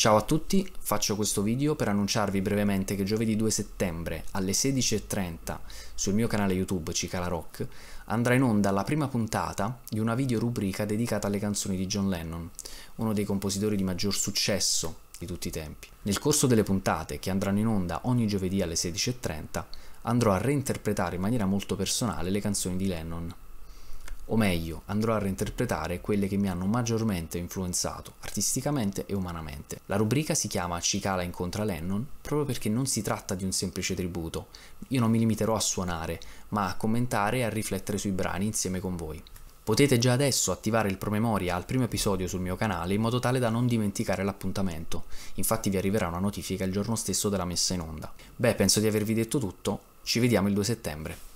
Ciao a tutti, faccio questo video per annunciarvi brevemente che giovedì 2 settembre alle 16.30 sul mio canale YouTube Cicala Rock andrà in onda la prima puntata di una videorubrica dedicata alle canzoni di John Lennon, uno dei compositori di maggior successo di tutti i tempi. Nel corso delle puntate, che andranno in onda ogni giovedì alle 16.30, andrò a reinterpretare in maniera molto personale le canzoni di Lennon o meglio andrò a reinterpretare quelle che mi hanno maggiormente influenzato artisticamente e umanamente. La rubrica si chiama Cicala incontra Lennon proprio perché non si tratta di un semplice tributo, io non mi limiterò a suonare, ma a commentare e a riflettere sui brani insieme con voi. Potete già adesso attivare il promemoria al primo episodio sul mio canale in modo tale da non dimenticare l'appuntamento, infatti vi arriverà una notifica il giorno stesso della messa in onda. Beh, penso di avervi detto tutto, ci vediamo il 2 settembre.